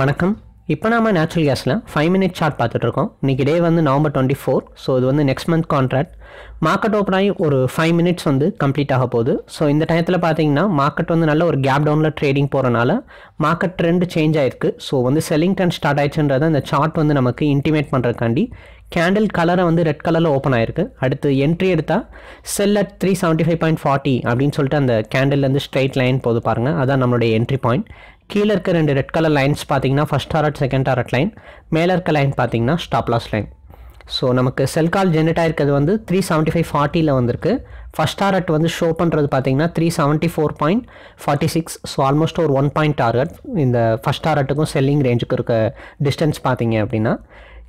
வணக்கம் இப்போ நாம் நேச்சுரல் கேஸில் ஃபைவ் மினிட் சார்ட் பார்த்துட்ருக்கோம் இன்றைக்கி டே வந்து நவம்பர் டுவெண்ட்டி ஃபோர் ஸோ இது வந்து next month contract market open ஆகி ஒரு ஃபைவ் மினிட்ஸ் வந்து கம்ப்ளீட் ஆக போகுது ஸோ இந்த டயத்தில் பார்த்தீங்கன்னா மார்க்கெட் வந்து நல்ல ஒரு கேப் டவுனில் ட்ரேடிங் போகிறனால மார்க்கெட் ட்ரெண்ட் சேஞ்ச் ஆயிருக்கு ஸோ வந்து செல்லிங் ட்ரெண்ட் ஸ்டார்ட் ஆயிடுச்சுன்றத அந்த சார்ட் வந்து நமக்கு இன்டிமேட் பண்ணுறதுக்காண்டி கேண்டில் கலரை வந்து ரெட் கலரில் ஓப்பன் ஆயிருக்கு அடுத்து என்ட்ரி எடுத்தால் sell at three seventy five point forty அப்படின்னு சொல்லிட்டு அந்த கேண்டில்லேருந்து ஸ்ட்ரைட் லைன் போது பாருங்கள் அதான் நம்மளுடைய என்ட்ரி பாயிண்ட் கீழே இருக்க ரெண்டு ரெட் கலர் லைன்ஸ் பார்த்தீங்கன்னா ஃபஸ்ட் ஆர்ட் செகண்ட் ஆர்ட் லைன் மேலே இருக்க லைன் பார்த்தீங்கன்னா ஸ்டாப்லாஸ் லைன் ஸோ நமக்கு செல் கால் ஜென்ரேட் ஆயிருக்கிறது வந்து த்ரீ செவன்ட்டி ஃபைவ் ஃபார்ட்டியில் வந்திருக்கு ஃபஸ்ட் டார்கெட் வந்து ஷோ பண்ணுறது பார்த்தீங்கன்னா three seventy four point forty six so almost ஒரு ஒன் பாயிண்ட் டார்கெட் இந்த ஃபஸ்ட் டார்கெட்டுக்கும் செல்லிங் ரேஞ்சுக்கு இருக்க டிஸ்டன்ஸ் பார்த்தீங்க அப்படின்னா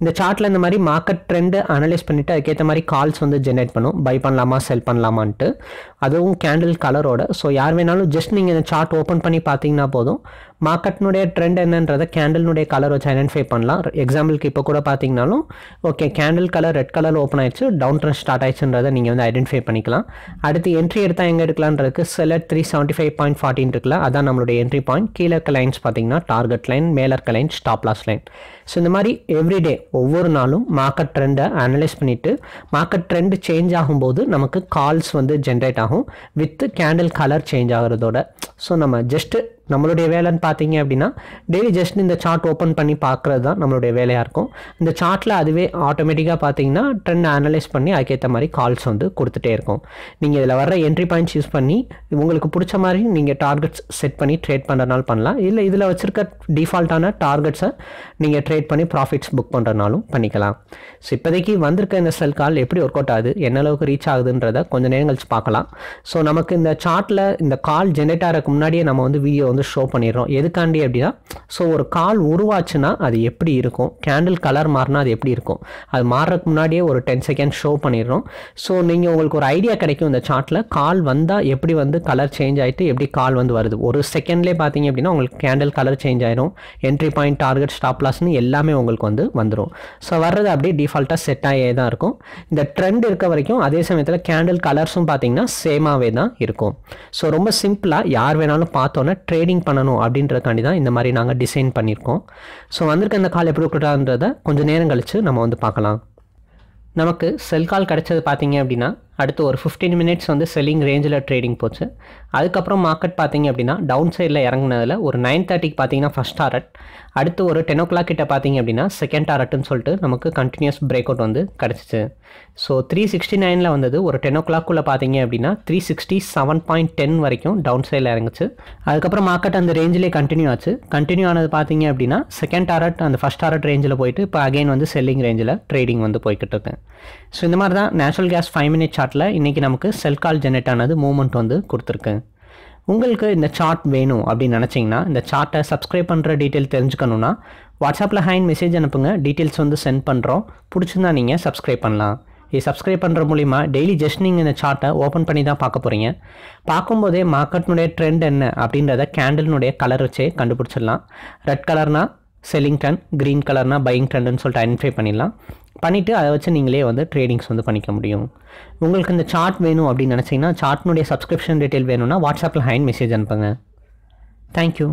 இந்த சார்ட்டில் இந்த மாதிரி மார்க்கெட் ட்ரெண்டு அனலைஸ் பண்ணிவிட்டு அதுக்கேற்ற மாதிரி கால்ஸ் வந்து ஜென்ரேட் பண்ணும் பை பண்ணலாமா செல் பண்ணலாமான்ட்டு அதுவும் கேண்டில் கலரோட ஸோ யார் வேணாலும் ஜஸ்ட் நீங்கள் இந்த சார்ட் ஓப்பன் பண்ணி பார்த்தீங்கன்னா போதும் மார்க்கெட்னுடைய ட்ரெண்ட் என்னன்றதை கேண்டல்னுடைய கலர் வச்சு ஐடென்டிஃபை பண்ணலாம் எக்ஸாம்பிளுக்கு இப்போ கூட பார்த்தீங்கனாலும் okay candle colour red colour open ஆயிடுச்சு டவுன் ட்ரெண்ட் ஸ்டார்ட் ஆயிடுச்சுன்றதை நீங்கள் வந்து ஐடென்டிஃபை பண்ணிக்கலாம் அடுத்து என்ட்ரி எடுத்தால் எங்கே எடுக்கலான்றதுக்கு sell at three seventy five point ஃபார்ட்டின் இருக்குல்ல அதான் நம்மளுடைய என்ட்ரி பாயிண்ட் கீழே இருக்க லைன்ஸ் பார்த்தீங்கன்னா டார்கெட் லைன் மேலர் கலைன்ஸ் line stop loss line so இந்த மாதிரி எவ்ரிடே ஒவ்வொரு நாளும் மார்க்கெட் ட்ரெண்டை அனலைஸ் பண்ணிவிட்டு மார்க்கெட் ட்ரெண்டு சேஞ்ச் ஆகும்போது நமக்கு கால்ஸ் வந்து ஜென்ரேட் ஆகும் with candle colour change ஆகிறதோட so நம்ம ஜஸ்ட்டு நம்மளுடைய வேலைன்னு பார்த்தீங்க அப்படின்னா டெய்லி ஜஸ்ட் இந்த சார்ட் ஓப்பன் பண்ணி பார்க்குறது தான் நம்மளுடைய வேலையாக இருக்கும் இந்த சார்ட்டில் அதுவே ஆட்டோமேட்டிக்காக பார்த்தீங்கன்னா ட்ரெண்ட் அனலைஸ் பண்ணி அதுக்கேற்ற மாதிரி கால்ஸ் வந்து கொடுத்துட்டே இருக்கும் நீங்கள் இதில் வர்ற என்ட்ரி பாயிண்ட்ஸ் யூஸ் பண்ணி உங்களுக்கு பிடிச்ச மாதிரி நீங்கள் டார்கெட்ஸ் செட் பண்ணி ட்ரேட் பண்ணுறதுனால பண்ணலாம் இல்லை இதில் வச்சுருக்க டிஃபால்ட்டான டார்கெட்ஸை நீங்கள் ட்ரேட் பண்ணி ப்ராஃபிட்ஸ் புக் பண்ணுறதுனாலும் பண்ணிக்கலாம் ஸோ இப்போதைக்கு வந்திருக்க இந்த செல் கால் எப்படி ஒர்க் அவுட் ஆகுது என்ன அளவுக்கு ரீச் ஆகுதுன்றதை கொஞ்சம் நேரம் கழிச்சு பார்க்கலாம் ஸோ நமக்கு இந்த சார்ட்டில் இந்த கால் ஜென்ரேட் ஆகிறதுக்கு முன்னாடியே நம்ம வந்து வீடியோ வந்து வந்து ஷோ பண்ணிடுறோம் எதுக்காண்டி அப்படின்னா ஸோ ஒரு கால் உருவாச்சுன்னா அது எப்படி இருக்கும் கேண்டில் கலர் மாறினா அது எப்படி இருக்கும் அது மாறுறதுக்கு முன்னாடியே ஒரு டென் செகண்ட் ஷோ பண்ணிடுறோம் ஸோ நீங்கள் உங்களுக்கு ஒரு ஐடியா கிடைக்கும் இந்த சார்ட்டில் கால் வந்தால் எப்படி வந்து கலர் சேஞ்ச் ஆகிட்டு எப்படி கால் வந்து வருது ஒரு செகண்ட்லேயே பார்த்தீங்க அப்படின்னா உங்களுக்கு கேண்டில் கலர் சேஞ்ச் ஆயிரும் என்ட்ரி பாயிண்ட் டார்கெட் ஸ்டாப் லாஸ்னு எல்லாமே உங்களுக்கு வந்து வந்துடும் ஸோ வர்றது அப்படியே டிஃபால்ட்டாக செட் ஆகியே தான் இருக்கும் இந்த ட்ரெண்ட் இருக்க வரைக்கும் அதே சமயத்தில் கேண்டில் கலர்ஸும் பார்த்தீங்கன்னா சேமாகவே தான் இருக்கும் ஸோ ரொம்ப சிம்பிளாக யார் வேணாலும் பார்த்தோன்னா ட்ரேட் ட்ரேடிங் பண்ணணும் அப்படின்றதுக்காண்டி தான் இந்த மாதிரி நாங்கள் டிசைன் பண்ணியிருக்கோம் ஸோ வந்திருக்க இந்த கால் எப்படி கொடுக்குறான்றதை கொஞ்சம் நேரம் கழித்து நம்ம வந்து பார்க்கலாம் நமக்கு செல் கால் கிடைச்சது பார்த்தீங்க அப்படின்னா அடுத்து ஒரு ஃபிஃப்டீன் மினிட்ஸ் வந்து செல்லிங் ரேஞ்சில் ட்ரேடிங் போச்சு அதுக்கப்புறம் மார்க்கெட் பார்த்தீங்க அப்படின்னா டவுன் சைடில் இறங்கினதில் ஒரு நைன் தேர்ட்டிக்கு பார்த்தீங்கன்னா ஃபஸ்ட் டாரட் அடுத்து ஒரு டென் ஓ கிளாக் கிட்ட பார்த்தீங்க அப்படின்னா செகண்ட் டாரட்னு சொல்லிட்டு நமக்கு கண்டினியூஸ் பிரேக் அவுட் வந்து கிடச்சிச்சு ஸோ த்ரீ சிக்ஸ்டி நைனில் வந்தது ஒரு டென் ஓ கிளாக்குள்ளே பார்த்தீங்க அப்படின்னா three sixty seven point ten வரைக்கும் டவுன் சைடில் இறங்குச்சு அதுக்கப்புறம் மார்க்கெட் அந்த ரேஞ்சிலே கண்டினியூ ஆச்சு கண்டினியூ ஆனது பார்த்தீங்க அப்படின்னா செகண்ட் டாரட் அந்த ஃபஸ்ட் டாரட் ரேஞ்சில் போயிட்டு இப்போ அகைன் வந்து செல்லிங் ரேஞ்சில் ட்ரேடிங் வந்து போய்கிட்டு இருக்கு ஸோ இந்த மாதிரி தான் natural gas five minute chart சார்ட்டில் இன்றைக்கி நமக்கு செல் கால் ஜெனரேட் ஆனது மூமெண்ட் வந்து கொடுத்துருக்கு உங்களுக்கு இந்த சார்ட் வேணும் அப்படின்னு நினச்சிங்கன்னா இந்த சார்ட்டை சப்ஸ்கிரைப் பண்ணுற டீட்டெயில் தெரிஞ்சுக்கணுன்னா வாட்ஸ்அப்பில் ஹேண்ட் மெசேஜ் அனுப்புங்க டீட்டெயில்ஸ் வந்து சென்ட் பண்ணுறோம் பிடிச்சிருந்தா நீங்கள் சப்ஸ்கிரைப் பண்ணலாம் இது சப்ஸ்கிரைப் பண்ணுற மூலிமா டெய்லி ஜஸ்ட் நீங்கள் இந்த சார்ட்டை ஓப்பன் பண்ணி தான் பார்க்க போகிறீங்க பார்க்கும்போதே மார்க்கெட்னுடைய ட்ரெண்ட் என்ன அப்படின்றத கேண்டலினுடைய கலர் வச்சே கண்டுபிடிச்சிடலாம் ரெட் கலர்னால் செல்லிங் டன் க்ரீன் கலர்னால் பையிங் டன்னு சொல்லிட்டு ஐடென்டிஃபை பண்ணிடலாம் பண்ணிவிட்டு அதை வச்சு நீங்களே வந்து ட்ரேடிங்ஸ் வந்து பண்ணிக்க முடியும் உங்களுக்கு இந்த சார்ட் வேணும் அப்படின்னு நினச்சிங்கன்னா சார்ட்னுடைய சப்ஸ்கிரிப்ஷன் டீட்டெயில் வேணும்னா வாட்ஸ்அப்பில் ஹேண்ட் மெசேஜ் அனுப்புங்க தேங்க்யூ